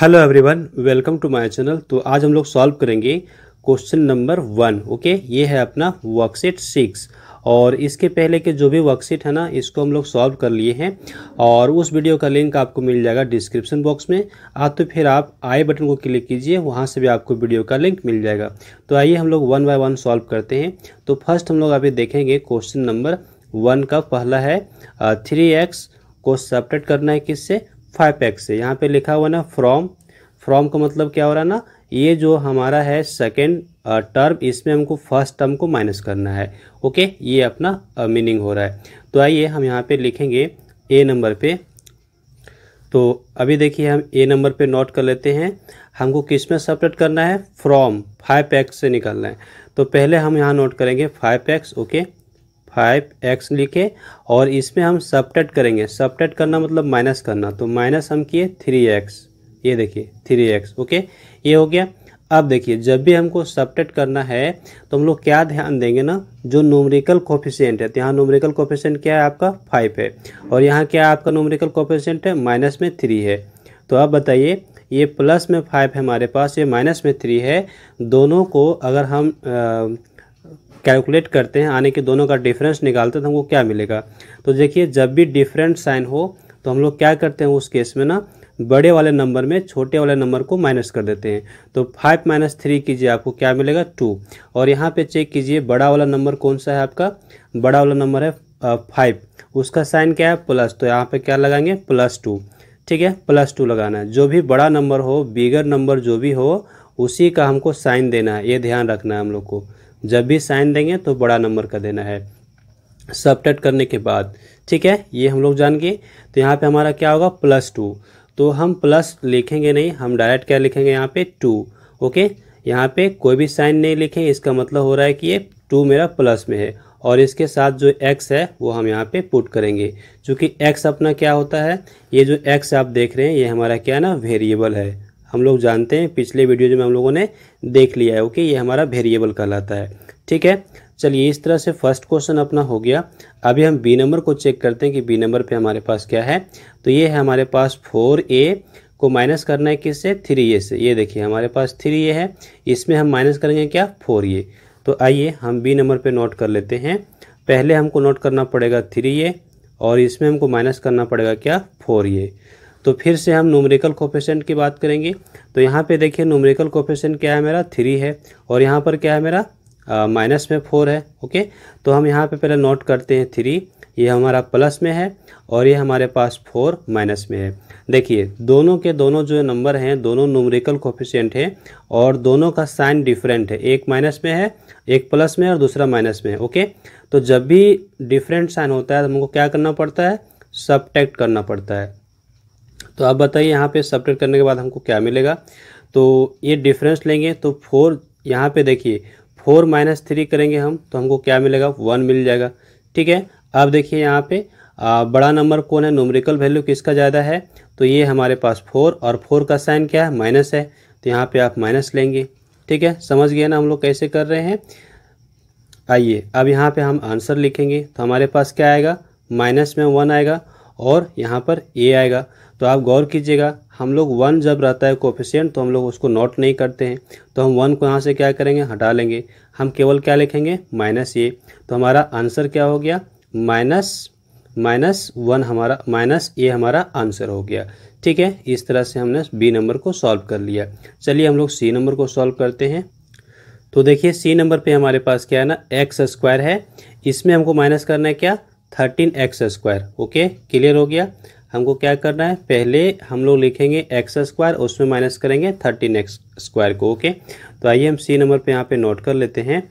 Hello everyone welcome to my channel तो आज हम लोग सॉल्व करेंगे क्वेश्चन नंबर वन ओके ये है अपना वर्कशीट सिक्स और इसके पहले के जो भी वर्कशीट है ना इसको हम लोग सॉल्व कर लिए हैं और उस वीडियो का लिंक आपको मिल जाएगा डिस्क्रिप्शन बॉक्स में आ तो फिर आप आई बटन को क्लिक कीजिए वहाँ से भी आपको वीडियो का लिंक मिल जाएगा तो आइए हम लोग वन बाय वन सॉल्व करते हैं तो फर्स्ट हम लोग अभी देखेंगे क्वेश्चन नंबर वन का पहला है थ्री एक्स को सपरेट करना है किससे फाइव एक्स से यहाँ पे लिखा हुआ ना फ्रॉम फ्रॉम का मतलब क्या हो रहा है ना ये जो हमारा है सेकेंड टर्म इसमें हमको फर्स्ट टर्म को माइनस करना है ओके ये अपना मीनिंग हो रहा है तो आइए हम यहाँ पे लिखेंगे ए नंबर पे तो अभी देखिए हम ए नंबर पे नोट कर लेते हैं हमको किस में सपरेट करना है फ्रॉम फाइव एक्स से निकलना है तो पहले हम यहाँ नोट करेंगे five X okay five X लिखे और इसमें हम सपटेट करेंगे सब्टेट करना मतलब माइनस करना तो माइनस हम किए थ्री एक्स ये देखिए थ्री एक्स ओके ये हो गया अब देखिए जब भी हमको सपटेट करना है तो हम लोग क्या ध्यान देंगे ना जो नोमरिकल कोफिशियंट है तो यहाँ नोमरिकल कोफिशियंट क्या है आपका फाइव है और यहाँ क्या आपका नोमरिकल कोफिशियंट है माइनस में थ्री है तो आप बताइए ये प्लस में फाइव है हमारे पास ये माइनस में थ्री है दोनों को अगर हम आ, कैलकुलेट करते हैं आने के दोनों का डिफरेंस निकालते हैं तो हमको क्या मिलेगा तो देखिए जब भी डिफरेंट साइन हो तो हम लोग क्या करते हैं उस केस में ना बड़े वाले नंबर में छोटे वाले नंबर को माइनस कर देते हैं तो फाइव माइनस थ्री कीजिए आपको क्या मिलेगा टू और यहाँ पे चेक कीजिए बड़ा वाला नंबर कौन सा है आपका बड़ा वाला नंबर है फाइव उसका साइन क्या है प्लस तो यहाँ पे क्या लगाएंगे प्लस टू ठीक है प्लस टू लगाना है जो भी बड़ा नंबर हो बिगर नंबर जो भी हो उसी का हमको साइन देना है ये ध्यान रखना है हम लोग को जब भी साइन देंगे तो बड़ा नंबर का देना है सब्टेट करने के बाद ठीक है ये हम लोग जान गए तो यहाँ पे हमारा क्या होगा प्लस टू तो हम प्लस लिखेंगे नहीं हम डायरेक्ट क्या लिखेंगे यहाँ पे टू ओके यहाँ पे कोई भी साइन नहीं लिखे इसका मतलब हो रहा है कि ये टू मेरा प्लस में है और इसके साथ जो एक्स है वो हम यहाँ पे पुट करेंगे क्योंकि एक्स अपना क्या होता है ये जो एक्स आप देख रहे हैं ये हमारा क्या है ना वेरिएबल है हम लोग जानते हैं पिछले वीडियो जो में हम लोगों ने देख लिया है ओके ये हमारा वेरिएबल कहलाता है ठीक है चलिए इस तरह से फर्स्ट क्वेश्चन अपना हो गया अभी हम बी नंबर को चेक करते हैं कि बी नंबर पे हमारे पास क्या है तो ये है हमारे पास फोर ए को माइनस करना है किससे थ्री ए से ये देखिए हमारे पास थ्री ए है इसमें हम माइनस करेंगे क्या फोर ए तो आइए हम बी नंबर पे नोट कर लेते हैं पहले हमको नोट करना पड़ेगा थ्री ए और इसमें हमको माइनस करना पड़ेगा क्या फोर ए तो फिर से हम नूमरिकल कोफिशेंट की बात करेंगे तो यहाँ पे देखिए नूमरिकल कोफिशेंट क्या है मेरा थ्री है और यहाँ पर क्या है मेरा माइनस में फोर है ओके तो हम यहाँ पे पहले नोट करते हैं थ्री ये हमारा प्लस में है और ये हमारे पास फोर माइनस में है देखिए दोनों के दोनों जो नंबर हैं दोनों नूमरिकल कोफिशियंट हैं और दोनों का साइन डिफरेंट है एक माइनस में है एक प्लस में और दूसरा माइनस में है ओके तो जब भी डिफरेंट साइन होता है तो हमको क्या करना पड़ता है सब्ट्रैक्ट करना पड़ता है तो आप बताइए यहाँ पे सब्ट्रैक्ट करने के बाद हमको क्या मिलेगा तो ये डिफरेंस लेंगे तो फोर यहाँ पे देखिए फोर माइनस थ्री करेंगे हम तो हमको क्या मिलेगा वन मिल जाएगा ठीक है अब देखिए यहाँ पे आ, बड़ा नंबर कौन है नोमरिकल वैल्यू किसका ज़्यादा है तो ये हमारे पास फोर और फोर का साइन क्या है माइनस है तो यहाँ पे आप माइनस लेंगे ठीक है समझ गया ना हम लोग कैसे कर रहे हैं आइए अब यहाँ पे हम आंसर लिखेंगे तो हमारे पास क्या आएगा माइनस में वन आएगा और यहाँ पर ए आएगा तो आप गौर कीजिएगा हम लोग वन जब रहता है कोफिशियंट तो हम लोग उसको नोट नहीं करते हैं तो हम वन को यहाँ से क्या करेंगे हटा लेंगे हम केवल क्या लिखेंगे माइनस ये तो हमारा आंसर क्या हो गया माइनस माइनस वन हमारा माइनस ये हमारा आंसर हो गया ठीक है इस तरह से हमने बी नंबर को सॉल्व कर लिया चलिए हम लोग सी नंबर को सॉल्व करते हैं तो देखिए सी नंबर पे हमारे पास क्या है ना एक्स स्क्वायर है इसमें हमको माइनस करना है क्या thirteen X square okay clear हो गया हमको क्या करना है पहले हम लोग लिखेंगे एक्स स्क्वायर उसमें माइनस करेंगे थर्टीन एक्स स्क्वायर को ओके तो आइए हम सी नंबर पे यहाँ पे नोट कर लेते हैं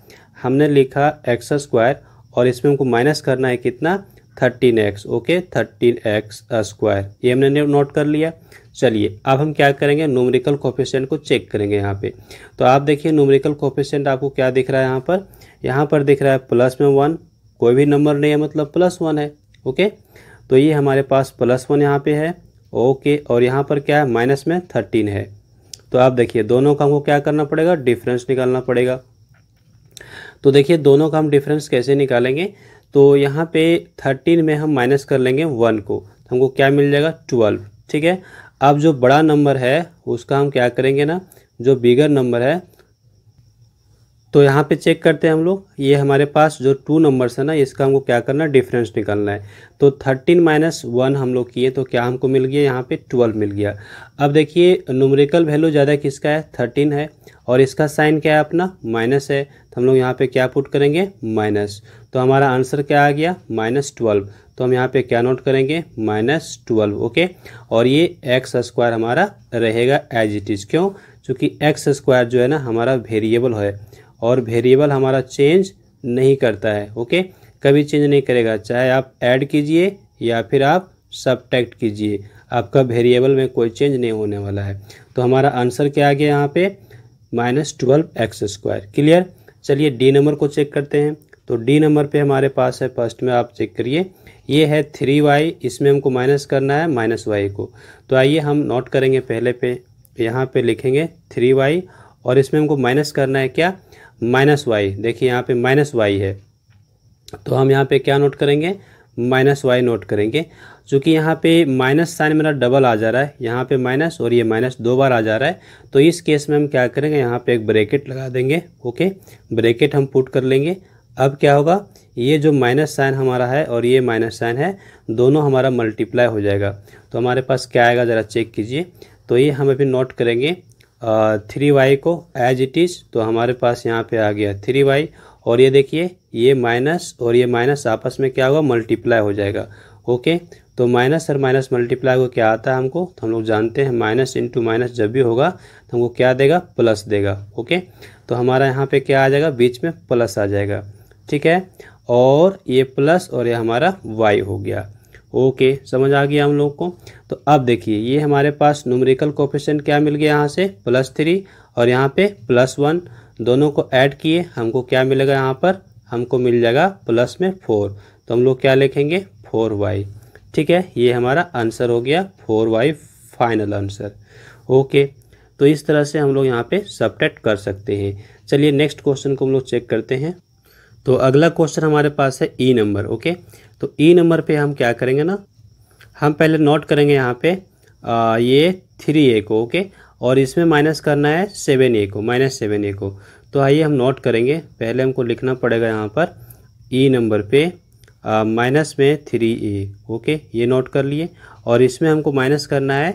हमने लिखा एक्स स्क्वायर और इसमें हमको माइनस करना है कितना thirteen X okay thirteen X square ये हमने नोट कर लिया चलिए अब हम क्या करेंगे नूमरिकल कोफिशेंट को चेक करेंगे यहाँ पे तो आप देखिए नूमरिकल कोफिशेंट आपको क्या दिख रहा है यहाँ पर यहाँ पर दिख रहा है प्लस में वन कोई भी नंबर नहीं है मतलब प्लस वन है ओके okay? तो ये हमारे पास प्लस वन यहाँ पे है ओके और यहाँ पर क्या है माइनस में थर्टीन है तो आप देखिए दोनों का हमको क्या करना पड़ेगा डिफरेंस निकालना पड़ेगा तो देखिए दोनों का हम डिफरेंस कैसे निकालेंगे तो यहाँ पे थर्टीन में हम माइनस कर लेंगे वन को तो हमको क्या मिल जाएगा ट्वेल्व ठीक है अब जो बड़ा नंबर है उसका हम क्या करेंगे ना जो बिगर नंबर है तो यहाँ पे चेक करते हैं हम लोग ये हमारे पास जो टू नंबर्स है ना इसका हमको क्या करना है डिफरेंस निकालना है तो थर्टीन माइनस वन हम लोग किए तो क्या हमको मिल गया यहाँ पे ट्वेल्व मिल गया अब देखिए नूमरिकल वैल्यू ज़्यादा किसका है थर्टीन है और इसका साइन क्या है अपना माइनस है तो हम लोग यहाँ पे क्या पुट करेंगे माइनस तो हमारा आंसर क्या आ गया माइनस ट्वेल्व तो हम यहाँ पर क्या नोट करेंगे माइनस ट्वेल्व ओके और ये एक्स स्क्वायर हमारा रहेगा एज इट इज़ क्यों चूँकि एक्स स्क्वायर जो है ना हमारा वेरिएबल है और वेरिएबल हमारा चेंज नहीं करता है ओके कभी चेंज नहीं करेगा चाहे आप ऐड कीजिए या फिर आप सब्ट्रैक्ट कीजिए आपका वेरिएबल में कोई चेंज नहीं होने वाला है तो हमारा आंसर क्या आ गया यहाँ पे minus twelve X square clear चलिए डी नंबर को चेक करते हैं तो डी नंबर पे हमारे पास है फर्स्ट में आप चेक करिए ये है थ्री वाई इसमें हमको माइनस करना है माइनस वाई को तो आइए हम नोट करेंगे पहले पे यहाँ पे लिखेंगे थ्री वाई और इसमें हमको माइनस करना है क्या माइनस वाई देखिए यहाँ पे माइनस वाई है तो हम यहाँ पे क्या नोट करेंगे माइनस वाई नोट करेंगे चूँकि यहाँ पे माइनस साइन मेरा डबल आ जा रहा है यहाँ पे माइनस और ये माइनस दो बार आ जा रहा है तो इस केस में हम क्या करेंगे यहाँ पे एक ब्रेकेट लगा देंगे ओके ब्रेकेट हम पुट कर लेंगे अब क्या होगा ये जो माइनस साइन हमारा है और ये माइनस साइन है दोनों हमारा मल्टीप्लाई हो जाएगा तो हमारे पास क्या आएगा ज़रा चेक कीजिए तो ये हम अभी नोट करेंगे थ्री वाई को एज इट इज़ तो हमारे पास यहाँ पे आ गया थ्री वाई और ये देखिए ये माइनस और ये माइनस आपस में क्या होगा मल्टीप्लाई हो जाएगा ओके तो माइनस और माइनस मल्टीप्लाई को क्या आता है हमको तो हम लोग जानते हैं माइनस इंटू माइनस जब भी होगा तो हमको क्या देगा प्लस देगा ओके तो हमारा यहाँ पे क्या आ जाएगा बीच में प्लस आ जाएगा ठीक है और ये प्लस और ये हमारा वाई हो गया ओके समझ आ गया हम लोग को तो अब देखिए ये हमारे पास न्यूमेरिकल कोफिशेंट क्या मिल गया यहाँ से प्लस थ्री और यहाँ पे प्लस वन दोनों को ऐड किए हमको क्या मिलेगा यहाँ पर हमको मिल जाएगा प्लस में फोर तो हम लोग क्या लिखेंगे फोर वाई ठीक है ये हमारा आंसर हो गया four Y final answer okay तो इस तरह से हम लोग यहाँ पे सब्टेक्ट कर सकते हैं चलिए नेक्स्ट क्वेश्चन को हम लोग चेक करते हैं तो अगला क्वेश्चन हमारे पास है ई e नंबर ओके तो ई e नंबर पे हम क्या करेंगे ना हम पहले नोट करेंगे यहाँ पे आ, ये थ्री ए को ओके और इसमें माइनस करना है सेवन ए को माइनस सेवन ए को तो आइए हम नोट करेंगे पहले हमको लिखना पड़ेगा यहाँ पर ई e नंबर पे माइनस में थ्री ए ओके ये नोट कर लिए और इसमें हमको माइनस करना है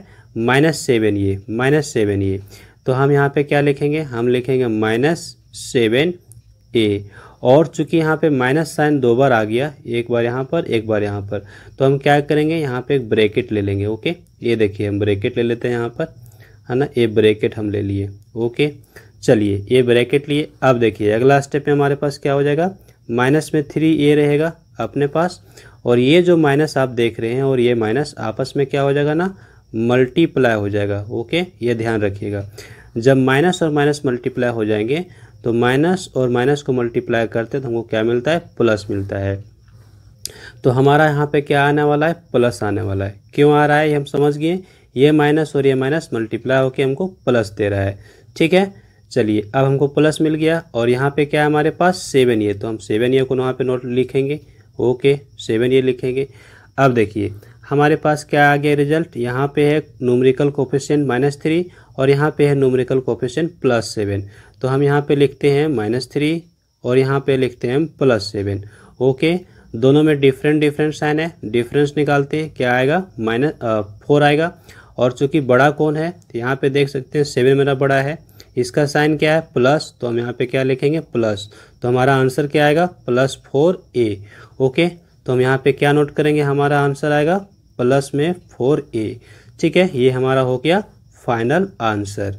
minus seven A minus seven A तो हम यहाँ पे क्या लिखेंगे हम लिखेंगे माइनस सेवन ए और चूंकि यहाँ पे माइनस साइन दो बार आ गया एक बार यहाँ पर एक बार यहाँ पर तो हम क्या करेंगे यहाँ पे एक ब्रेकेट ले लेंगे ओके ये देखिए हम ब्रेकेट ले लेते हैं यहाँ पर है ना ये ब्रेकेट हम ले लिए ओके चलिए ये ब्रैकेट लिए अब देखिए अगला स्टेप में हमारे पास क्या हो जाएगा माइनस में थ्री ए रहेगा अपने पास और ये जो माइनस आप देख रहे हैं और ये माइनस आपस में क्या हो जाएगा ना मल्टीप्लाई हो जाएगा ओके ये ध्यान रखिएगा जब माइनस और माइनस मल्टीप्लाई हो जाएंगे तो माइनस और माइनस को मल्टीप्लाई करते हैं तो हमको क्या मिलता है प्लस मिलता है तो हमारा यहाँ पे क्या आने वाला है प्लस आने वाला है क्यों आ रहा है ये हम समझ गए ये माइनस और ये माइनस मल्टीप्लाई होकर हमको प्लस दे रहा है ठीक है चलिए अब हमको प्लस मिल गया और यहाँ पे क्या है हमारे पास सेवन ये तो हम सेवन ये को वहाँ पे नोट लिखेंगे ओके सेवन ये लिखेंगे अब देखिए हमारे पास क्या आ गया रिजल्ट यहाँ पे है न्यूमरिकल कोफिशियंट माइनस थ्री और यहाँ पे है नोमरिकल कोफिशेंट प्लस सेवन तो हम यहाँ पे लिखते हैं माइनस थ्री और यहाँ पे लिखते हैं प्लस सेवन ओके दोनों में डिफरेंट डिफरेंट साइन है डिफरेंस निकालते हैं क्या आएगा माइनस फोर आएगा और चूँकि बड़ा कौन है तो यहाँ पे देख सकते हैं सेवन मेरा बड़ा है इसका साइन क्या है प्लस तो हम यहाँ पे क्या लिखेंगे प्लस तो हमारा आंसर क्या आएगा प्लस फोर ए ओके तो हम यहाँ पे क्या नोट करेंगे हमारा आंसर आएगा प्लस में फोर ए ठीक है ये हमारा हो गया फाइनल आंसर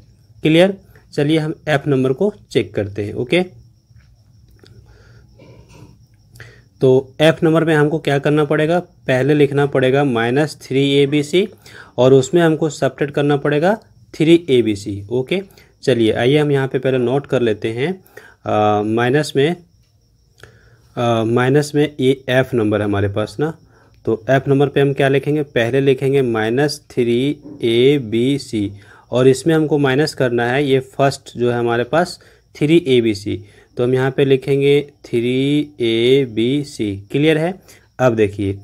क्लियर चलिए हम एफ नंबर को चेक करते हैं ओके तो एफ नंबर में हमको क्या करना पड़ेगा पहले लिखना पड़ेगा minus three A B C और उसमें हमको सपरेट करना पड़ेगा three A B C okay चलिए आइए हम यहाँ पे पहले नोट कर लेते हैं माइनस में माइनस में ए एफ नंबर हमारे पास ना तो एफ नंबर पे हम क्या लिखेंगे पहले लिखेंगे minus three A B C और इसमें हमको माइनस करना है ये फर्स्ट जो है हमारे पास थ्री ए बी सी तो हम यहाँ पे लिखेंगे three A B C clear है अब देखिए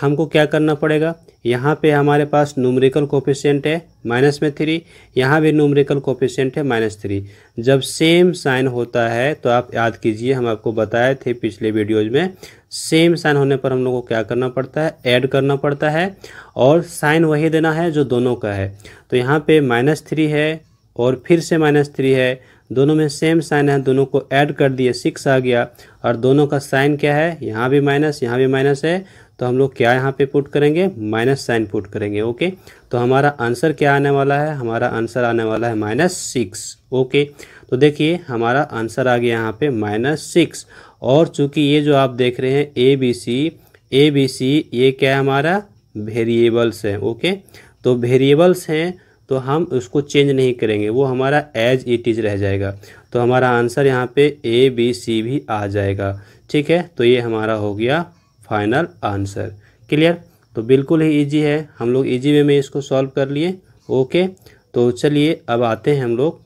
हमको क्या करना पड़ेगा यहाँ पे हमारे पास नूमरिकल कोफिशेंट है माइनस में थ्री यहाँ भी नूमरिकल कोफिशेंट है माइनस थ्री जब सेम साइन होता है तो आप याद कीजिए हम आपको बताए थे पिछले वीडियोज में सेम साइन होने पर हम लोग को क्या करना पड़ता है ऐड करना पड़ता है और साइन वही देना है जो दोनों का है तो यहाँ पे माइनस थ्री है और फिर से माइनस थ्री है दोनों में सेम साइन है दोनों को ऐड कर दिए सिक्स आ गया और दोनों का साइन क्या है यहाँ भी माइनस यहाँ भी माइनस है तो हम लोग क्या यहाँ पे पुट करेंगे माइनस साइन पुट करेंगे ओके तो हमारा आंसर क्या आने वाला है हमारा आंसर आने वाला है माइनस सिक्स ओके तो देखिए हमारा आंसर आ गया यहाँ पे माइनस सिक्स और चूंकि ये जो आप देख रहे हैं ए बी सी ए बी सी ये क्या है हमारा वेरिएबल्स है ओके तो वेरिएबल्स हैं तो हम उसको चेंज नहीं करेंगे वो हमारा एज इट इज रह जाएगा तो हमारा आंसर यहाँ पे ए बी सी भी आ जाएगा ठीक है तो ये हमारा हो गया फाइनल आंसर क्लियर तो बिल्कुल ही इजी है हम लोग इजी वे में इसको सॉल्व कर लिए ओके तो चलिए अब आते हैं हम लोग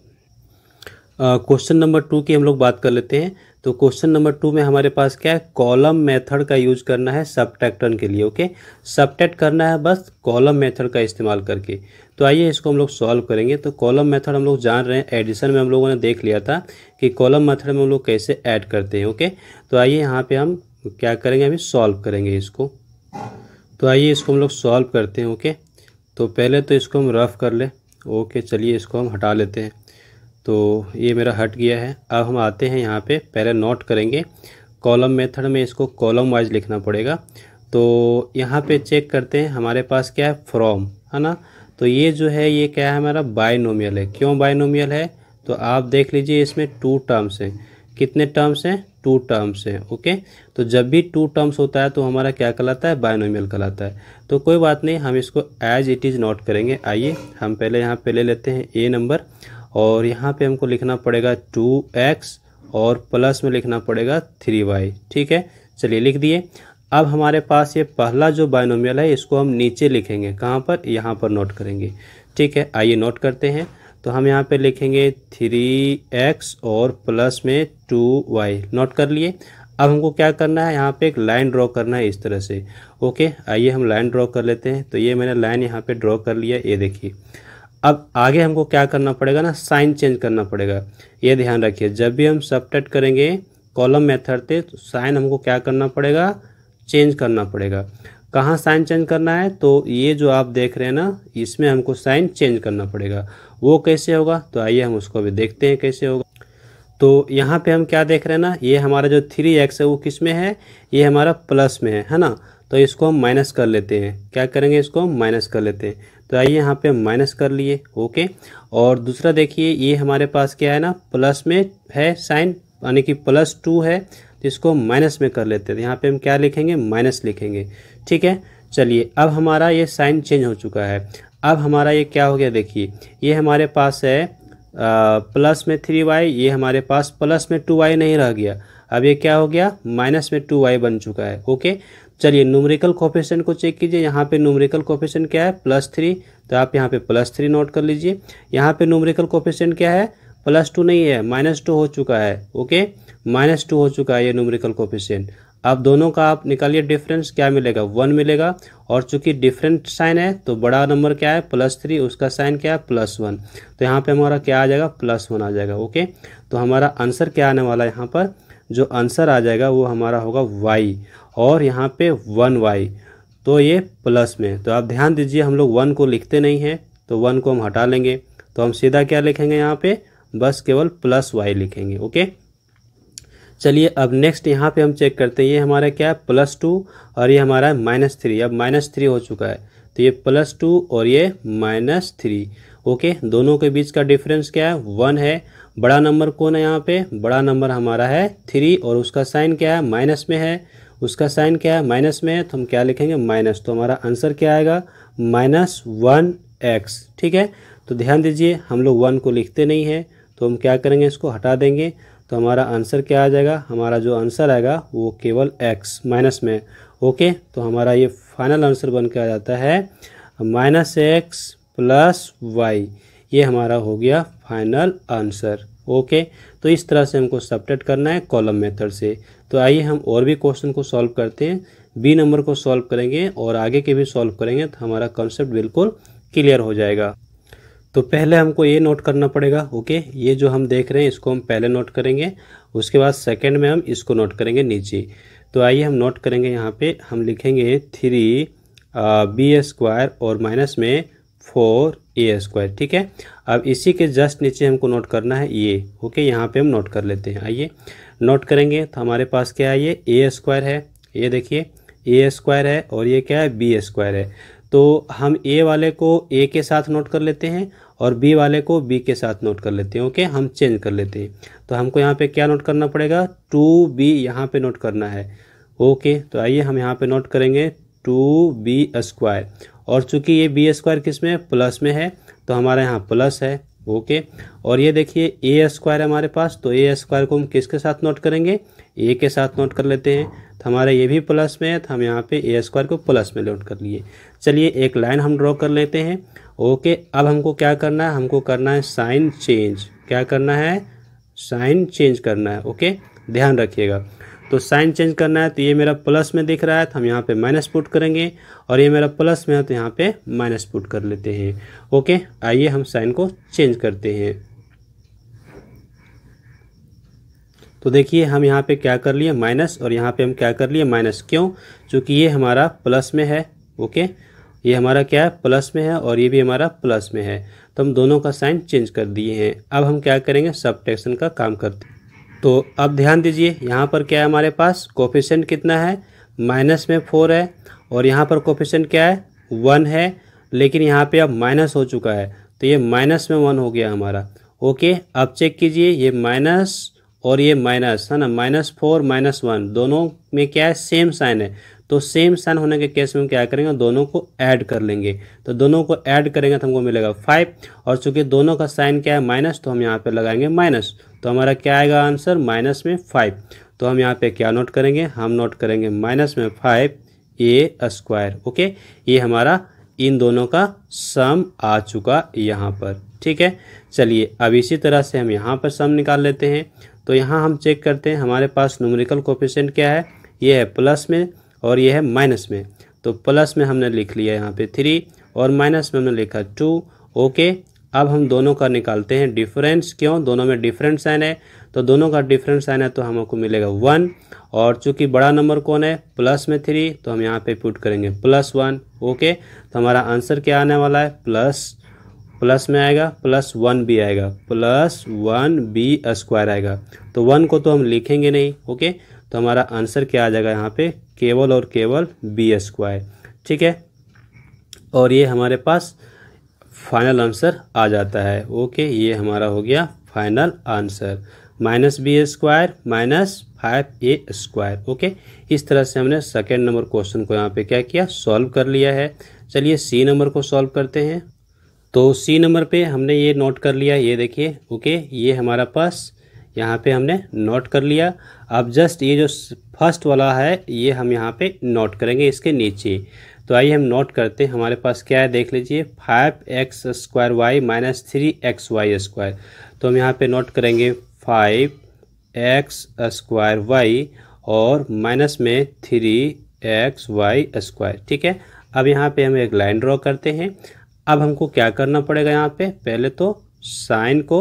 क्वेश्चन नंबर टू की हम लोग बात कर लेते हैं तो क्वेश्चन नंबर टू में हमारे पास क्या है कॉलम मेथड का यूज करना है सब के लिए ओके सबटेक्ट करना है बस कॉलम मेथड का इस्तेमाल करके तो आइए इसको हम लोग सॉल्व करेंगे तो कॉलम मेथड हम लोग जान रहे हैं एडिशन में हम लोगों ने देख लिया था कि कॉलम मेथड में हम लोग कैसे ऐड करते हैं ओके तो आइए यहाँ पर हम क्या करेंगे अभी सॉल्व करेंगे इसको तो आइए इसको हम लोग सॉल्व करते हैं ओके तो पहले तो इसको हम रफ़ कर लें ओके चलिए इसको हम हटा लेते हैं तो ये मेरा हट गया है अब हम आते हैं यहाँ पे पहले नोट करेंगे कॉलम मेथड में इसको कॉलम वाइज लिखना पड़ेगा तो यहाँ पे चेक करते हैं हमारे पास क्या है फ्रॉम है ना तो ये जो है ये क्या है हमारा बायनोमियल है क्यों बायनोमियल है तो आप देख लीजिए इसमें टू टर्म्स हैं कितने टर्म्स हैं टू टर्म्स हैं ओके तो जब भी टू टर्म्स होता है तो हमारा क्या कहलाता है बायनोमियल कहलाता है तो कोई बात नहीं हम इसको एज इट इज़ नोट करेंगे आइए हम पहले यहाँ पे ले लेते हैं ए नंबर और यहाँ पे हमको लिखना पड़ेगा टू एक्स और प्लस में लिखना पड़ेगा थ्री वाई ठीक है चलिए लिख दिए अब हमारे पास ये पहला जो बायनोमियल है इसको हम नीचे लिखेंगे कहाँ पर यहाँ पर नोट करेंगे ठीक है आइए नोट करते हैं तो हम यहाँ पे लिखेंगे थ्री एक्स और प्लस में टू वाई नोट कर लिए अब हमको क्या करना है यहाँ पे एक लाइन ड्रॉ करना है इस तरह से ओके आइए हम लाइन ड्रॉ कर लेते हैं तो ये मैंने लाइन यहाँ पे ड्रॉ कर लिया ये देखिए अब आगे हमको क्या करना पड़ेगा ना साइन चेंज करना पड़ेगा ये ध्यान रखिए जब भी हम सब्टेट करेंगे कॉलम मेथड से तो साइन हमको क्या करना पड़ेगा चेंज करना पड़ेगा कहाँ साइन चेंज करना है तो ये जो आप देख रहे हैं ना इसमें हमको साइन चेंज करना पड़ेगा वो कैसे होगा तो आइए हम उसको अभी देखते हैं कैसे होगा तो यहाँ पे हम क्या देख रहे हैं ना ये हमारा जो थ्री एक्स है वो किस में है ये हमारा प्लस में है है ना तो इसको हम माइनस कर लेते हैं क्या करेंगे इसको हम माइनस कर लेते हैं तो आइए यहाँ पे माइनस कर लिए ओके और दूसरा देखिए ये हमारे पास क्या है ना प्लस में है साइन यानी कि प्लस टू है तो इसको माइनस में कर लेते हैं तो यहाँ पे हम क्या लिखेंगे माइनस लिखेंगे ठीक है चलिए अब हमारा ये साइन चेंज हो चुका है अब हमारा ये क्या हो गया देखिए ये हमारे पास है आ, प्लस में थ्री वाई ये हमारे पास प्लस में टू वाई नहीं रह गया अब ये क्या हो गया माइनस में टू वाई बन चुका है ओके चलिए न्यूमरिकल कोफिशियंट को चेक कीजिए यहाँ पे न्यूमरिकल कोफिशियंट क्या है प्लस थ्री तो आप यहाँ पे प्लस थ्री नोट कर लीजिए यहाँ पे न्यूमरिकल कोफिशियंट क्या है प्लस टू नहीं है माइनस टू हो चुका है ओके माइनस टू हो चुका है ये न्यूमरिकल कोफिशियंट अब दोनों का आप निकालिए डिफरेंस क्या मिलेगा वन मिलेगा और चूंकि डिफरेंट साइन है तो बड़ा नंबर क्या है प्लस थ्री उसका साइन क्या है प्लस वन तो यहाँ पे हमारा क्या आ जाएगा प्लस वन आ जाएगा ओके तो हमारा आंसर क्या आने वाला है यहाँ पर जो आंसर आ जाएगा वो हमारा होगा वाई और यहाँ पे वन वाई तो ये प्लस में तो आप ध्यान दीजिए हम लोग वन को लिखते नहीं हैं तो वन को हम हटा लेंगे तो हम सीधा क्या लिखेंगे यहाँ पे बस केवल प्लस वाई लिखेंगे ओके चलिए अब नेक्स्ट यहाँ पे हम चेक करते हैं ये हमारा क्या है प्लस टू और ये हमारा है माइनस थ्री अब माइनस थ्री हो चुका है तो ये प्लस टू और ये माइनस थ्री ओके दोनों के बीच का डिफरेंस क्या है वन है बड़ा नंबर कौन है यहाँ पे बड़ा नंबर हमारा है थ्री और उसका साइन क्या है माइनस में है उसका साइन क्या है माइनस में है तो हम क्या लिखेंगे माइनस तो हमारा आंसर क्या आएगा माइनस वन एक्स ठीक है तो ध्यान दीजिए हम लोग वन को लिखते नहीं हैं तो हम क्या करेंगे इसको हटा देंगे तो हमारा आंसर क्या आ जाएगा हमारा जो आंसर आएगा वो केवल एक्स माइनस में ओके तो हमारा ये फाइनल आंसर बन के आ जाता है माइनस एक्स प्लस वाई ये हमारा हो गया फाइनल आंसर ओके तो इस तरह से हमको सब्टेक्ट करना है कॉलम मेथड से तो आइए हम और भी क्वेश्चन को सॉल्व करते हैं बी नंबर को सॉल्व करेंगे और आगे के भी सॉल्व करेंगे तो हमारा कॉन्सेप्ट बिल्कुल क्लियर हो जाएगा तो पहले हमको ये नोट करना पड़ेगा ओके ये जो हम देख रहे हैं इसको हम पहले नोट करेंगे उसके बाद सेकेंड में हम इसको नोट करेंगे नीचे तो आइए हम नोट करेंगे यहाँ पे हम लिखेंगे थ्री बी स्क्वायर और माइनस में फोर ए स्क्वायर ठीक है अब इसी के जस्ट नीचे हमको नोट करना है ये ओके यहाँ पे हम नोट कर लेते हैं आइए नोट करेंगे तो हमारे पास क्या है ये ए स्क्वायर है ये देखिए ए स्क्वायर है और ये क्या है बी स्क्वायर है तो हम ए वाले को ए के साथ नोट कर लेते हैं और बी वाले को बी के साथ नोट कर लेते हैं ओके हम चेंज कर लेते हैं तो हमको यहाँ पे क्या नोट करना पड़ेगा टू बी यहाँ पे नोट करना है ओके तो आइए हम यहाँ पे नोट करेंगे टू बी स्क्वायर और चूँकि ये बी स्क्वायर किस में प्लस में है तो हमारे यहाँ प्लस है ओके और ये देखिए ए स्क्वायर हमारे पास तो ए स्क्वायर को हम किसके साथ नोट करेंगे ए के साथ नोट कर लेते हैं तो हमारा ये भी प्लस में है तो हम यहाँ पे ए स्क्वायर को प्लस में नोट कर लिए चलिए एक लाइन हम ड्रॉ कर लेते हैं ओके अब हमको क्या करना है हमको करना है साइन चेंज क्या करना है साइन चेंज करना है ओके ध्यान रखिएगा तो साइन चेंज करना है तो ये मेरा प्लस में दिख रहा है तो हम यहाँ पे माइनस पुट करेंगे और ये मेरा प्लस में है तो यहाँ पे माइनस पुट कर लेते हैं ओके आइए हम साइन को चेंज करते हैं तो देखिए हम यहाँ पे क्या कर लिए माइनस और यहाँ पे हम क्या कर लिए माइनस क्यों चूंकि ये हमारा प्लस में है ओके ये हमारा क्या है प्लस में है और ये भी हमारा प्लस में है तो हम दोनों का साइन चेंज कर दिए हैं अब हम क्या करेंगे सब का काम करते हैं तो अब ध्यान दीजिए यहाँ पर क्या है हमारे पास कोफिशेंट कितना है माइनस में फोर है और यहाँ पर कोफिशेंट क्या है वन है लेकिन यहाँ पे अब माइनस हो चुका है तो ये माइनस में वन हो गया हमारा ओके अब चेक कीजिए ये माइनस और ये माइनस है ना माइनस फोर माइनस वन दोनों में क्या है सेम साइन है तो सेम साइन होने के केस में हम क्या करेंगे दोनों को ऐड कर लेंगे तो दोनों को ऐड करेंगे तो हमको मिलेगा फाइव और चूंकि दोनों का साइन क्या है माइनस तो हम यहाँ पर लगाएंगे माइनस तो हमारा क्या आएगा आंसर माइनस में फाइव तो हम यहाँ पे क्या नोट करेंगे हम नोट करेंगे माइनस में फाइव ए स्क्वायर ओके ये हमारा इन दोनों का सम आ चुका यहाँ पर ठीक है चलिए अब इसी तरह से हम यहाँ पर सम निकाल लेते हैं तो यहाँ हम चेक करते हैं हमारे पास न्यूमेरिकल कोफिशेंट क्या है ये है प्लस में और ये है माइनस में तो प्लस में हमने लिख लिया यहाँ पे थ्री और माइनस में हमने लिखा टू ओके अब हम दोनों का निकालते हैं डिफरेंस क्यों दोनों में डिफरेंट साइन है तो दोनों का डिफरेंट साइन है तो हमको मिलेगा वन और चूंकि बड़ा नंबर कौन है प्लस में थ्री तो हम यहाँ पे पुट करेंगे प्लस वन ओके तो हमारा आंसर क्या आने वाला है प्लस प्लस में आएगा प्लस वन भी आएगा प्लस वन बी स्क्वायर आएगा तो वन को तो हम लिखेंगे नहीं ओके तो हमारा आंसर क्या आ जाएगा यहाँ पे केवल और केवल बी स्क्वायर ठीक है और ये हमारे पास फाइनल आंसर आ जाता है ओके ये हमारा हो गया final answer minus B square minus five A square okay इस तरह से हमने सेकेंड नंबर क्वेश्चन को यहाँ पे क्या किया सॉल्व कर लिया है चलिए सी नंबर को सॉल्व करते हैं तो सी नंबर पे हमने ये नोट कर लिया ये देखिए ओके ये हमारा पास यहाँ पे हमने नोट कर लिया अब जस्ट ये जो फर्स्ट वाला है ये हम यहाँ पे नोट करेंगे इसके नीचे तो आइए हम नोट करते हैं हमारे पास क्या है देख लीजिए five X square Y minus three X Y square तो हम यहाँ पे नोट करेंगे फाइव एक्स स्क्वायर वाई और माइनस में थ्री एक्स वाई स्क्वायर ठीक है अब यहाँ पे हम एक लाइन ड्रॉ करते हैं अब हमको क्या करना पड़ेगा यहाँ पे पहले तो साइन को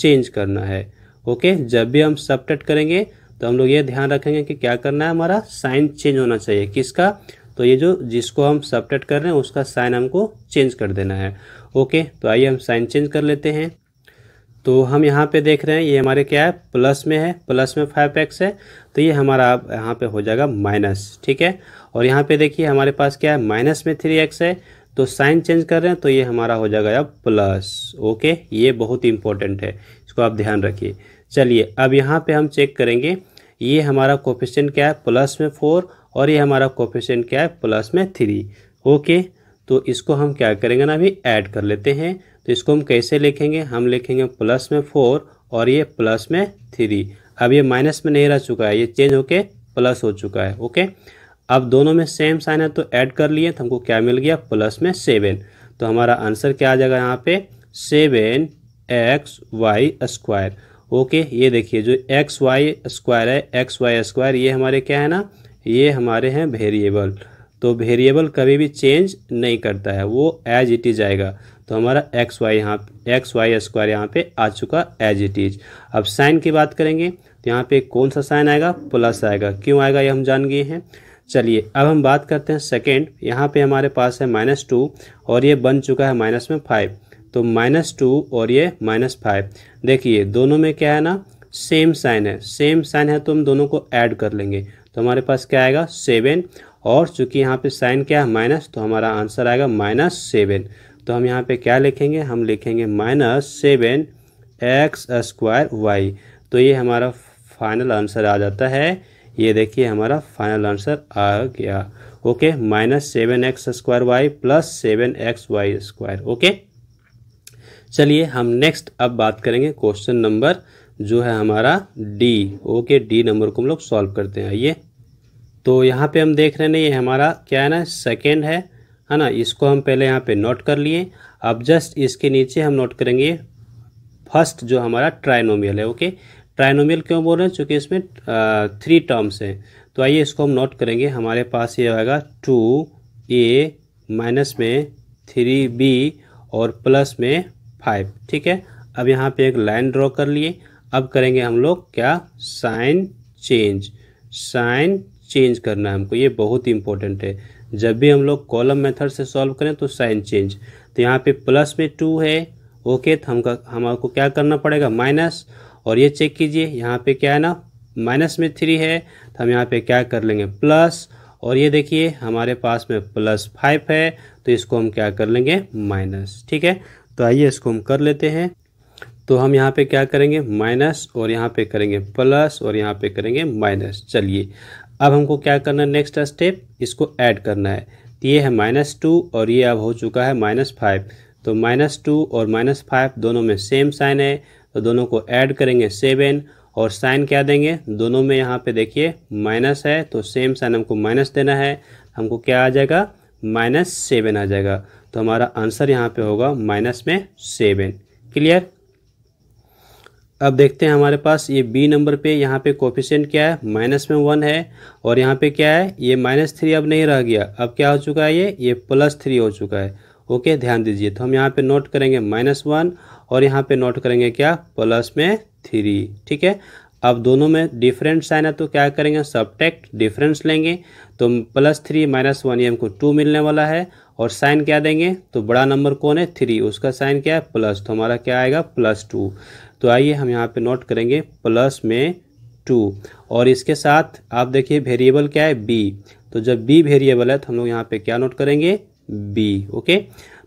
चेंज करना है ओके जब भी हम सबटेट करेंगे तो हम लोग ये ध्यान रखेंगे कि क्या करना है हमारा साइन चेंज होना चाहिए किसका तो ये जो जिसको हम सपरेट कर रहे हैं उसका साइन हमको चेंज कर देना है ओके तो आइए हम साइन चेंज कर लेते हैं तो हम यहाँ पे देख रहे हैं ये हमारे क्या है प्लस में है प्लस में फाइव एक्स है तो ये हमारा यहाँ पे हो जाएगा माइनस ठीक है और यहाँ पे देखिए हमारे पास क्या है माइनस में थ्री एक्स है तो साइन चेंज कर रहे हैं तो ये हमारा हो जाएगा अब प्लस ओके ये बहुत इंपॉर्टेंट है इसको आप ध्यान रखिए चलिए अब यहाँ पर हम चेक करेंगे ये हमारा कोफिशियंट क्या है प्लस में फोर और ये हमारा कोफिशेंट क्या है प्लस में थ्री ओके तो इसको हम क्या करेंगे ना अभी ऐड कर लेते हैं तो इसको हम कैसे लिखेंगे हम लिखेंगे प्लस में फोर और ये प्लस में थ्री अब ये माइनस में नहीं रह चुका है ये चेंज होके प्लस हो चुका है ओके अब दोनों में सेम साइन है तो ऐड कर लिए तो हमको क्या मिल गया प्लस में सेवन तो हमारा आंसर क्या आ जाएगा यहाँ पे seven X Y square okay ये देखिए जो एक्स वाई स्क्वायर है एक्स वाई स्क्वायर ये हमारे क्या है ना ये हमारे हैं वेरिएबल तो वेरिएबल कभी भी चेंज नहीं करता है वो एज इट इज आएगा तो हमारा एक्स वाई यहाँ एक्स वाई स्क्वायर यहाँ पे आ चुका एज इट इज अब साइन की बात करेंगे तो यहाँ पे कौन सा साइन आएगा प्लस आएगा क्यों आएगा ये हम जान गए हैं चलिए अब हम बात करते हैं सेकेंड यहाँ पे हमारे पास है माइनस टू और ये बन चुका है माइनस में फाइव तो माइनस टू और ये माइनस फाइव देखिए दोनों में क्या है ना सेम साइन है सेम साइन है तो हम दोनों को ऐड कर लेंगे तो हमारे पास क्या आएगा सेवन और चूँकि यहाँ पे साइन क्या है माइनस तो हमारा आंसर आएगा माइनस सेवन तो हम यहाँ पे क्या लिखेंगे हम लिखेंगे minus seven X square Y तो ये हमारा फाइनल आंसर आ जाता है ये देखिए हमारा फाइनल आंसर आ गया okay minus seven X square Y plus seven X Y square okay चलिए हम नेक्स्ट अब बात करेंगे क्वेश्चन नंबर जो है हमारा डी ओके डी नंबर को हम लोग सॉल्व करते हैं आइए तो यहाँ पे हम देख रहे हैं ये हमारा क्या है ना सेकेंड है है ना इसको हम पहले यहाँ पे नोट कर लिए अब जस्ट इसके नीचे हम नोट करेंगे फर्स्ट जो हमारा ट्राइनोमियल है ओके ट्राइनोमियल क्यों बोल रहे हैं चूँकि इसमें थ्री टर्म्स हैं तो आइए इसको हम नोट करेंगे हमारे पास ये आएगा टू ए माइनस में थ्री बी और प्लस में फाइव ठीक है अब यहाँ पे एक लाइन ड्रॉ कर लिए अब करेंगे हम लोग क्या साइन चेंज साइन चेंज करना है हमको ये बहुत ही इंपॉर्टेंट है जब भी हम लोग कॉलम मेथड से सॉल्व करें तो साइन चेंज तो यहाँ पे प्लस में टू है ओके तो हमका हमको क्या करना पड़ेगा माइनस और ये चेक कीजिए यहाँ पे क्या है ना माइनस में थ्री है तो हम यहाँ पे क्या कर लेंगे प्लस और ये देखिए हमारे पास में प्लस फाइव है तो इसको हम क्या कर लेंगे माइनस ठीक है तो आइए इसको हम कर लेते हैं तो हम यहाँ पे क्या करेंगे माइनस और यहाँ पे करेंगे प्लस और यहाँ पे करेंगे माइनस चलिए अब हमको क्या करना है नेक्स्ट स्टेप इसको ऐड करना है तो ये है माइनस टू और ये अब हो चुका है माइनस फाइव तो माइनस टू और माइनस फाइव दोनों में सेम साइन है तो दोनों को ऐड करेंगे सेवन और साइन क्या देंगे दोनों में यहाँ पे देखिए माइनस है तो सेम साइन हमको माइनस देना है हमको क्या आ जाएगा माइनस सेवन आ जाएगा तो हमारा आंसर यहाँ पे होगा माइनस में सेवन क्लियर अब देखते हैं हमारे पास ये बी नंबर पे यहाँ पे कोफिशेंट क्या है माइनस में वन है और यहाँ पे क्या है ये माइनस थ्री अब नहीं रह गया अब क्या हो चुका है ये ये प्लस थ्री हो चुका है ओके ध्यान दीजिए तो हम यहाँ पे नोट करेंगे माइनस वन और यहाँ पे नोट करेंगे क्या प्लस में थ्री ठीक है अब दोनों में डिफरेंट साइन है तो क्या करेंगे सब्टेक्ट डिफरेंस लेंगे तो प्लस थ्री माइनस वन ये हमको टू मिलने वाला है और साइन क्या देंगे तो बड़ा नंबर कौन है थ्री उसका साइन क्या है प्लस तो हमारा क्या आएगा प्लस टू तो आइए हम यहाँ पे नोट करेंगे प्लस में टू और इसके साथ आप देखिए वेरिएबल क्या है बी तो जब बी वेरिएबल है तो हम लोग यहाँ पे क्या नोट करेंगे बी ओके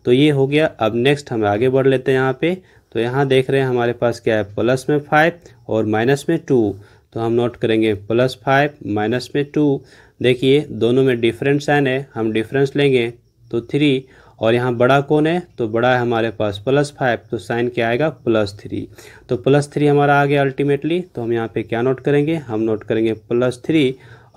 तो ये हो गया अब नेक्स्ट हम आगे बढ़ लेते हैं यहाँ पे तो यहाँ देख रहे हैं हमारे पास क्या है प्लस में फाइव और माइनस में टू तो हम नोट करेंगे प्लस फाइव माइनस में टू देखिए दोनों में डिफरेंस साइन है हम डिफरेंस लेंगे तो थ्री और यहाँ बड़ा कौन है तो बड़ा है हमारे पास प्लस फाइव तो साइन क्या आएगा प्लस थ्री तो प्लस थ्री हमारा आ गया अल्टीमेटली तो हम यहाँ पे क्या नोट करेंगे हम नोट करेंगे प्लस थ्री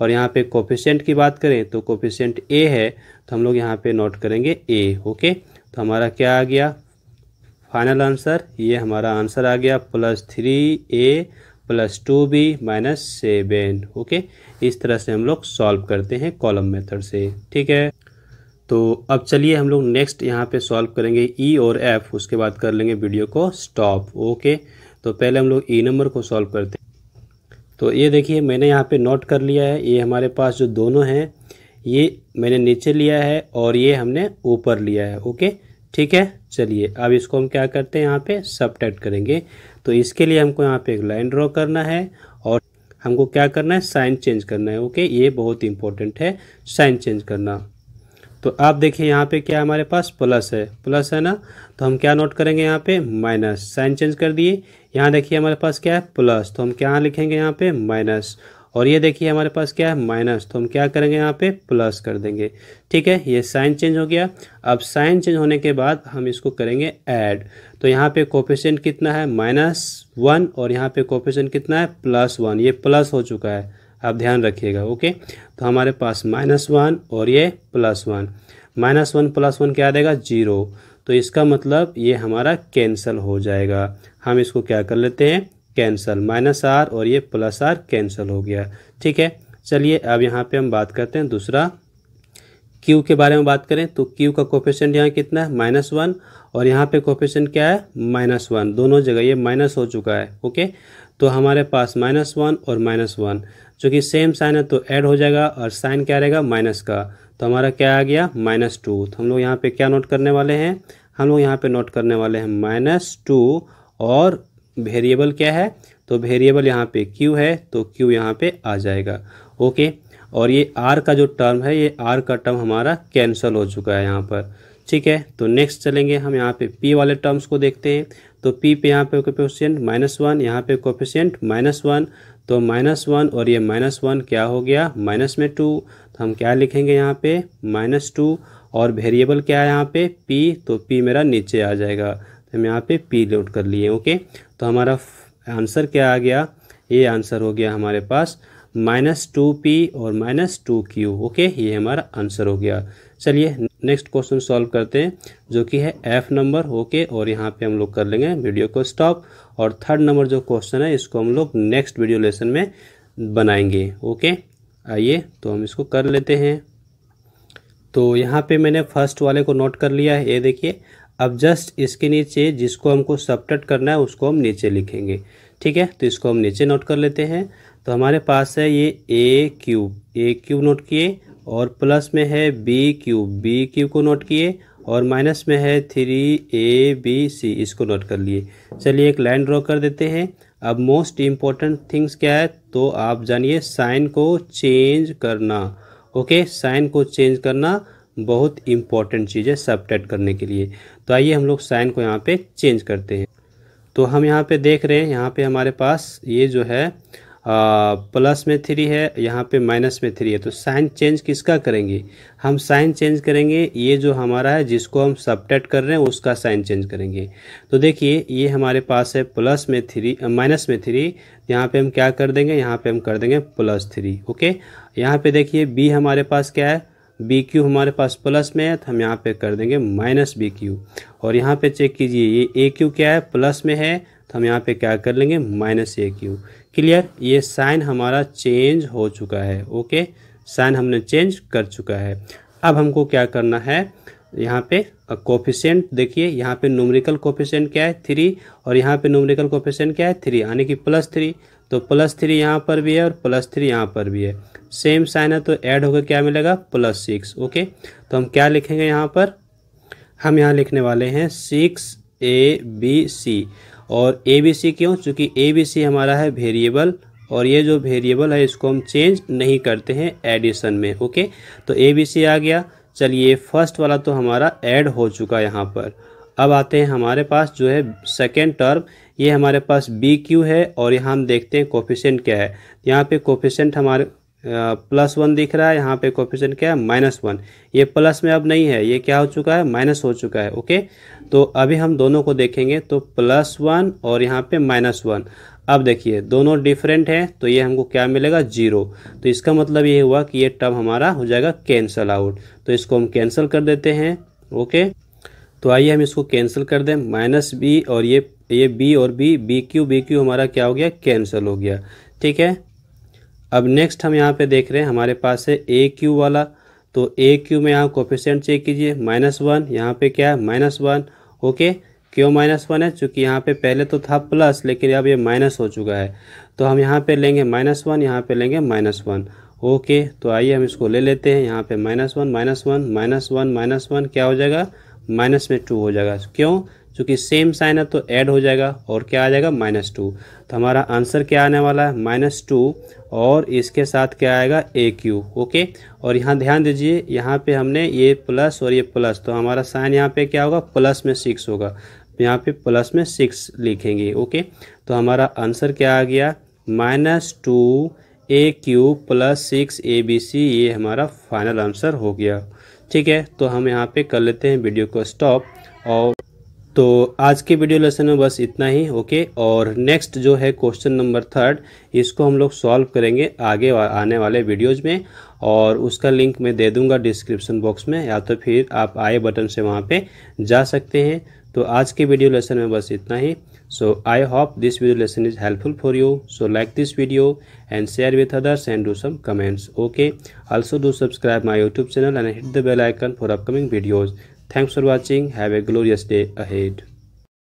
और यहाँ पे कोफिशेंट की बात करें तो कोफिशेंट ए है तो हम लोग यहाँ पे नोट करेंगे ए ओके तो हमारा क्या आ गया फाइनल आंसर ये हमारा आंसर आ गया plus three A plus two B minus seven okay इस तरह से हम लोग सॉल्व करते हैं कॉलम मेथड से ठीक है तो अब चलिए हम लोग नेक्स्ट यहाँ पे सॉल्व करेंगे ई e और एफ उसके बाद कर लेंगे वीडियो को स्टॉप ओके तो पहले हम लोग ई e नंबर को सॉल्व करते हैं तो ये देखिए मैंने यहाँ पे नोट कर लिया है ये हमारे पास जो दोनों हैं ये मैंने नीचे लिया है और ये हमने ऊपर लिया है ओके ठीक है चलिए अब इसको हम क्या करते हैं यहाँ पे सब करेंगे तो इसके लिए हमको यहाँ पे एक लाइन ड्रॉ करना है और हमको क्या करना है साइन चेंज करना है ओके ये बहुत इंपॉर्टेंट है साइन चेंज करना तो आप देखिए यहाँ पे क्या हमारे पास प्लस है प्लस है ना तो हम क्या नोट करेंगे यहाँ पे माइनस साइन चेंज कर दिए यहाँ देखिए हमारे पास क्या है प्लस तो हम क्या लिखेंगे यहाँ पे माइनस और ये देखिए हमारे पास क्या है माइनस तो हम क्या करेंगे यहाँ पे प्लस कर देंगे ठीक है ये साइन चेंज हो गया अब साइन चेंज होने के बाद हम इसको करेंगे ऐड तो यहाँ पे कोफिशेंट कितना है माइनस वन और यहाँ पे कोफिशेंट कितना है प्लस वन ये प्लस हो चुका है आप ध्यान रखिएगा ओके तो हमारे पास माइनस वन और ये plus one minus one plus one क्या देगा जीरो तो इसका मतलब ये हमारा कैंसिल हो जाएगा हम इसको क्या कर लेते हैं कैंसिल माइनस आर और ये प्लस आर कैंसिल हो गया ठीक है चलिए अब यहाँ पे हम बात करते हैं दूसरा क्यू के बारे में बात करें तो क्यू का कोफिशेंट यहाँ कितना है माइनस वन और यहाँ पे कोफिशेंट क्या है माइनस वन दोनों जगह ये माइनस हो चुका है ओके तो हमारे पास माइनस वन और माइनस वन जो कि सेम साइन है तो ऐड हो जाएगा और साइन क्या रहेगा माइनस का तो हमारा क्या आ गया माइनस टू तो हम लोग यहाँ पे क्या नोट करने वाले हैं हम लोग यहाँ पे नोट करने वाले हैं माइनस टू और वेरिएबल क्या है तो वेरिएबल यहाँ पे क्यू है तो क्यू यहाँ पे आ जाएगा ओके और ये आर का जो टर्म है ये आर का टर्म हमारा कैंसल हो चुका है यहाँ पर ठीक है तो नेक्स्ट चलेंगे हम यहाँ पे पी वाले टर्म्स को देखते हैं तो पी पे यहाँ पे कोफिशियंट माइनस वन यहाँ पे कोफिशियंट माइनस वन तो माइनस वन और ये माइनस वन क्या हो गया माइनस में टू तो हम क्या लिखेंगे यहाँ पे माइनस टू और वेरिएबल क्या है यहाँ पे पी तो पी मेरा नीचे आ जाएगा तो हम यहाँ पे पी लोड कर लिए ओके तो हमारा आंसर क्या आ गया ये आंसर हो गया हमारे पास माइनस टू पी और माइनस टू क्यू ओके ये हमारा आंसर हो गया चलिए नेक्स्ट क्वेश्चन सॉल्व करते हैं जो कि है एफ नंबर ओके और यहाँ पे हम लोग कर लेंगे वीडियो को स्टॉप और थर्ड नंबर जो क्वेश्चन है इसको हम लोग नेक्स्ट वीडियो लेसन में बनाएंगे ओके आइए तो हम इसको कर लेते हैं तो यहाँ पे मैंने फर्स्ट वाले को नोट कर लिया है ये देखिए अब जस्ट इसके नीचे जिसको हमको सब्ट्रैक्ट करना है उसको हम नीचे लिखेंगे ठीक है तो इसको हम नीचे नोट कर लेते हैं तो हमारे पास है ये A cube A cube note किए और प्लस में है बी क्यू बी क्यू को नोट किए और माइनस में है थ्री ए बी सी इसको नोट कर लिए चलिए एक लाइन ड्रॉ कर देते हैं अब मोस्ट इम्पॉर्टेंट थिंग्स क्या है तो आप जानिए साइन को चेंज करना ओके साइन को चेंज करना बहुत इम्पॉर्टेंट चीज़ है सब करने के लिए तो आइए हम लोग साइन को यहाँ पे चेंज करते हैं तो हम यहाँ पे देख रहे हैं यहाँ पे हमारे पास ये जो है प्लस में थ्री है यहाँ पे माइनस में थ्री है तो साइन चेंज किसका करेंगे हम साइन चेंज करेंगे ये जो हमारा है जिसको हम सपटेट कर रहे हैं उसका साइन चेंज करेंगे तो देखिए ये हमारे पास है प्लस में थ्री माइनस में थ्री यहाँ पे हम क्या कर देंगे यहाँ पे हम कर देंगे प्लस थ्री ओके यहाँ पे देखिए बी हमारे पास क्या है बी क्यू हमारे पास प्लस में है तो हम यहाँ पे कर देंगे माइनस बी क्यू और यहाँ पे चेक कीजिए ये ए क्यू क्या है प्लस में है तो हम यहाँ पे क्या कर लेंगे माइनस ए क्यू क्लियर ये साइन हमारा चेंज हो चुका है ओके साइन हमने चेंज कर चुका है अब हमको क्या करना है यहाँ पे कोफिशेंट देखिए यहाँ पे न्यूमरिकल कोफिशेंट क्या है थ्री और यहाँ पे न्यूमरिकल कोफिशेंट क्या है थ्री यानी कि प्लस थ्री तो प्लस थ्री यहाँ पर भी है और प्लस थ्री यहाँ पर भी है सेम साइन है तो ऐड होकर क्या मिलेगा प्लस सिक्स ओके तो हम क्या लिखेंगे यहाँ पर हम यहाँ लिखने वाले हैं सिक्स ए बी सी और ए बी सी क्यों चूँकि ए बी सी हमारा है वेरिएबल और ये जो वेरिएबल है इसको हम चेंज नहीं करते हैं एडिशन में ओके तो ए बी सी आ गया चलिए फर्स्ट वाला तो हमारा ऐड हो चुका यहाँ पर अब आते हैं हमारे पास जो है सेकेंड टर्म ये हमारे पास बी क्यू है और यहाँ हम देखते हैं कोफिशेंट क्या है यहाँ पे कोफिशेंट हमारे प्लस वन दिख रहा है यहाँ पे कोफिशेंट क्या है माइनस वन ये प्लस में अब नहीं है ये क्या हो चुका है माइनस हो चुका है ओके तो अभी हम दोनों को देखेंगे तो प्लस वन और यहाँ पे माइनस वन अब देखिए दोनों डिफरेंट हैं तो ये हमको क्या मिलेगा जीरो तो इसका मतलब ये हुआ कि ये टर्म हमारा हो जाएगा कैंसल आउट तो इसको हम कैंसिल कर देते हैं ओके तो आइए हम इसको कैंसिल कर दें माइनस बी और ये ये बी और B B Q B Q हमारा क्या हो गया कैंसिल हो गया ठीक है अब नेक्स्ट हम यहाँ पे देख रहे हैं हमारे पास है ए क्यू वाला तो ए क्यू में यहाँ कोफिशेंट चेक कीजिए माइनस वन यहाँ पे क्या है माइनस वन ओके क्यों माइनस वन है चूँकि यहाँ पे पहले तो था प्लस लेकिन अब ये माइनस हो चुका है तो हम यहाँ पे लेंगे माइनस वन यहाँ पे लेंगे माइनस वन ओके तो आइए हम इसको ले लेते हैं यहाँ पे minus one minus one minus one minus one क्या हो जाएगा माइनस में टू हो जाएगा क्यों चूँकि सेम साइन है तो ऐड हो जाएगा और क्या आ जाएगा माइनस टू तो हमारा आंसर क्या आने वाला है माइनस टू और इसके साथ क्या आएगा ए क्यू ओके और यहाँ ध्यान दीजिए यहाँ पे हमने ये प्लस और ये प्लस तो हमारा साइन यहाँ पे क्या होगा प्लस में सिक्स होगा यहाँ पे प्लस में सिक्स लिखेंगे ओके तो हमारा आंसर क्या आ गया minus two A Q plus six A B C ये हमारा फाइनल आंसर हो गया ठीक है तो हम यहाँ पे कर लेते हैं वीडियो को स्टॉप और तो आज के वीडियो लेसन में बस इतना ही ओके और नेक्स्ट जो है क्वेश्चन नंबर थर्ड इसको हम लोग सॉल्व करेंगे आगे आने वाले वीडियोज़ में और उसका लिंक मैं दे दूंगा डिस्क्रिप्शन बॉक्स में या तो फिर आप आई बटन से वहाँ पे जा सकते हैं तो आज के वीडियो लेसन में बस इतना ही so I hope this video lesson is helpful for you so like this video and share with others and do some comments okay also do subscribe my YouTube channel and hit the bell icon for upcoming videos Thanks for watching. Have a glorious day ahead.